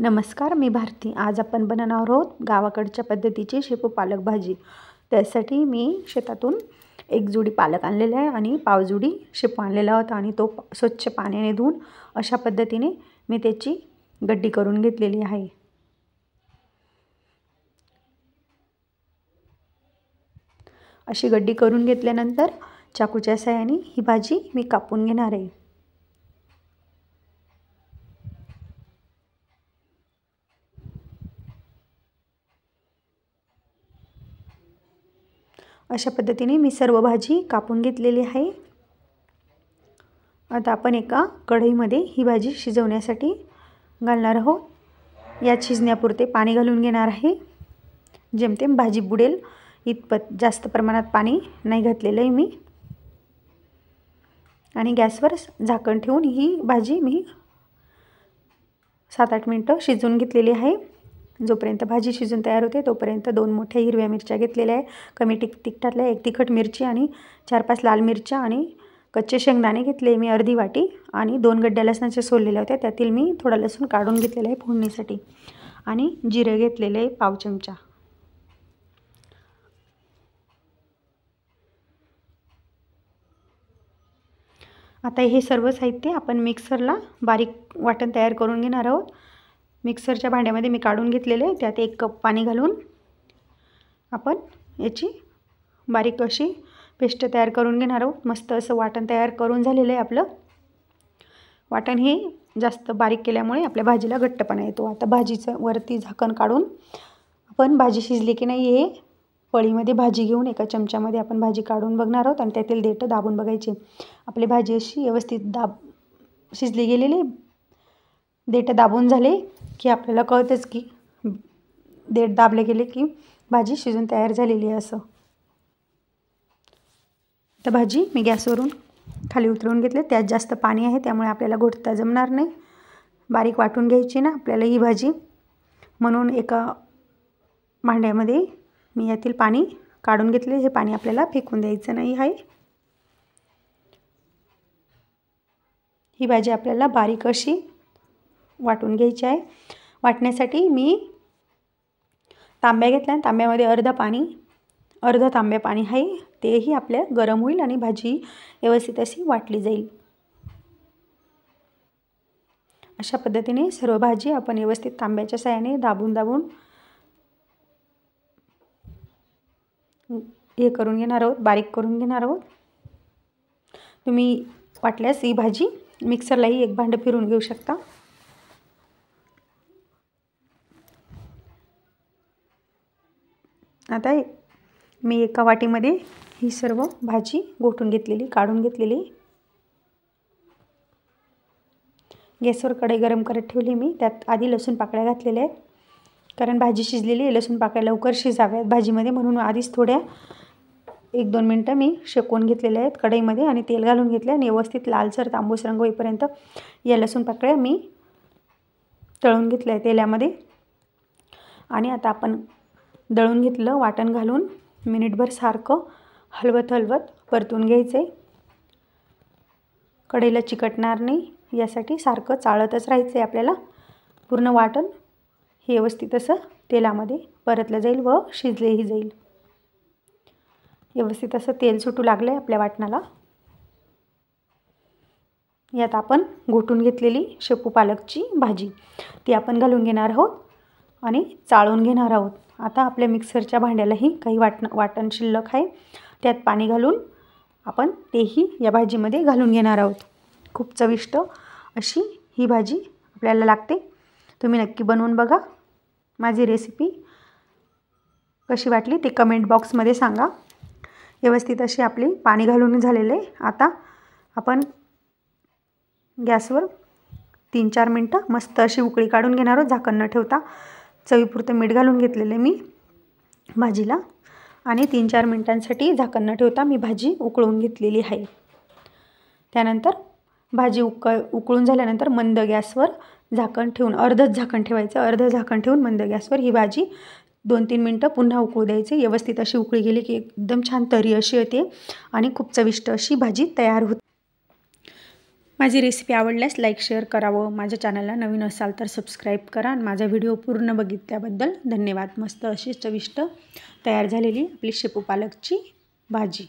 नमस्कार मी भारती आज आपण बनवणार आहोत गावाकडच्या पद्धतीची शेपू पालक भाजी त्यासाठी मी शेतातून एक जुडी पालक आणलेला आहे आणि पावजुडी शेपू आणलेला होता आणि तो स्वच्छ पाण्याने धुवून अशा पद्धतीने मी त्याची गड्डी करून घेतलेली आहे अशी गड्डी करून घेतल्यानंतर चाकूच्या साह्याने ही भाजी मी कापून घेणार आहे अशा पद्धतीने मी सर्व भाजी कापून घेतलेली आहे आता आपण एका कढईमध्ये ही भाजी शिजवण्यासाठी घालणार आहोत यात शिजण्यापुरते पाणी घालून घेणार आहे जेमतेम भाजी बुडेल इतपत जास्त प्रमाणात पाणी नाही घातलेलं आहे मी आणि गॅसवर झाकण ठेवून ही भाजी मी सात आठ मिनटं शिजवून घेतलेली आहे जोपर्यंत भाजी शिजून तयार होते तोपर्यंत दोन मोठ्या हिरव्या मिरच्या घेतलेल्या आहे कमी टिक तिखटातल्या एक तिखट मिरची आणि चार पाच लाल मिरच्या आणि कच्चे शेंगदाणे घेतले मी अर्धी वाटी आणि दोन गड्ड्या लसणाच्या सोललेल्या होत्या त्यातील मी थोडा लसूण काढून घेतलेला आहे फोडणीसाठी आणि जिरे घेतलेले पाव चमचा आता हे सर्व साहित्य आपण मिक्सरला बारीक वाटण तयार करून घेणार आहोत मिक्सरच्या भांड्यामध्ये मी काढून घेतलेले त्यात एक कप पाणी घालून आपण याची बारीक अशी पेस्ट तयार करून घेणार आहोत मस्त असं वाटण तयार करून झालेलं आहे आपलं वाटण हे जास्त बारीक केल्यामुळे आपल्या भाजीला घट्टपणा येतो आता भाजीचं वरती झाकण काढून आपण भाजी शिजली की नाही हे पळीमध्ये भाजी घेऊन एका चमच्यामध्ये आपण भाजी काढून बघणार आहोत आणि त्यातील देठं दाबून बघायची आपली भाजी अशी व्यवस्थित दाब शिजली गेलेली देठं दाबून झाले की आपल्याला कळतंच की देठ दाबले गेले की भाजी शिजून तयार झालेली आहे असं तर भाजी मी गॅसवरून खाली उतरवून घेतले त्यात जास्त पाणी आहे त्यामुळे आपल्याला घोटता जमणार नाही बारीक वाटून घ्यायची ना आपल्याला ही भाजी म्हणून एका भांड्यामध्ये मी यातील पाणी काढून घेतले हे पाणी आपल्याला फेकून द्यायचं नाही आहे ही भाजी आपल्याला बारीक अशी वाटून घ्यायची आहे वाटण्यासाठी मी तांब्या घेतल्या आणि तांब्यामध्ये अर्धं पाणी अर्धा तांब्या पाणी आहे तेही आपल्या गरम होईल आणि भाजी व्यवस्थित अशी वाटली जाईल अशा पद्धतीने सर्व भाजी आपण व्यवस्थित तांब्याच्या साह्याने दाबून दाबून हे करून घेणार आहोत बारीक करून घेणार आहोत तुम्ही वाटल्यास ही भाजी मिक्सरलाही एक भांडं फिरून घेऊ शकता आता मी एका वाटीमध्ये ही सर्व भाजी गोठून घेतलेली काढून घेतलेली गॅसवर कढई गरम करत ठेवली मी त्यात आधी लसूण पाकळ्या घातलेल्या आहेत कारण भाजी शिजलेली आहे लसूण पाकळ्या लवकर शिजाव्यात भाजीमध्ये म्हणून आधीच थोड्या एक दोन मिनटं मी शेकवून घेतलेल्या आहेत कढईमध्ये आणि तेल घालून घेतले आणि व्यवस्थित लालसर तांबूस रंग होईपर्यंत या लसूण पाकळ्या मी तळून घेतल्या आहेत तेलामध्ये आणि आता आपण दळून घेतलं वाटण घालून मिनिटभर सारखं हलवत हलवत परतून घ्यायचे कडेला चिकटणार नाही यासाठी सारखं चाळतच राहायचं आहे आपल्याला पूर्ण वाटण हे व्यवस्थित असं तेलामध्ये परतलं जाईल व शिजलेही जाईल व्यवस्थित असं तेल सुटू लागलं आहे आपल्या वाटणाला यात आपण घोटून घेतलेली शेपू पालकची भाजी ती आपण घालून घेणार आहोत आणि चाळून घेणार आहोत आता आपल्या मिक्सरच्या भांड्यालाही काही वाटण वाटण शिल्लक आहे त्यात पाणी घालून आपण तेही या भाजीमध्ये घालून घेणार आहोत खूप चविष्ट अशी ही भाजी आपल्याला लागते तुम्ही नक्की बनवून बघा माझी रेसिपी कशी वाटली ते कमेंट बॉक्समध्ये सांगा व्यवस्थित अशी आपली पाणी घालून झालेले आता आपण गॅसवर तीन चार मिनटं मस्त अशी उकळी काढून घेणार आहोत झाकण न ठेवता चवीपुरतं मीठ घालून घेतलेलं मी भाजीला आणि तीन चार मिनटांसाठी झाकण न ठेवता मी भाजी उकळून घेतलेली आहे त्यानंतर भाजी उक उकळून झाल्यानंतर मंद गॅसवर झाकण ठेवून अर्धच झाकण ठेवायचं अर्ध झाकण ठेवून मंद गॅसवर ही भाजी दोन तीन मिनटं पुन्हा उकळू द्यायची व्यवस्थित अशी उकळी गेली की एकदम छान तरी अशी येते आणि खूप चविष्ट अशी भाजी तयार होते माझी रेसिपी आवडल्यास लाईक शेअर करावं माझ्या चॅनलला नवीन असाल तर सबस्क्राईब करा आणि माझा व्हिडिओ पूर्ण बघितल्याबद्दल धन्यवाद मस्त अशी चविष्ट तयार झालेली आपली शेपू पालकची भाजी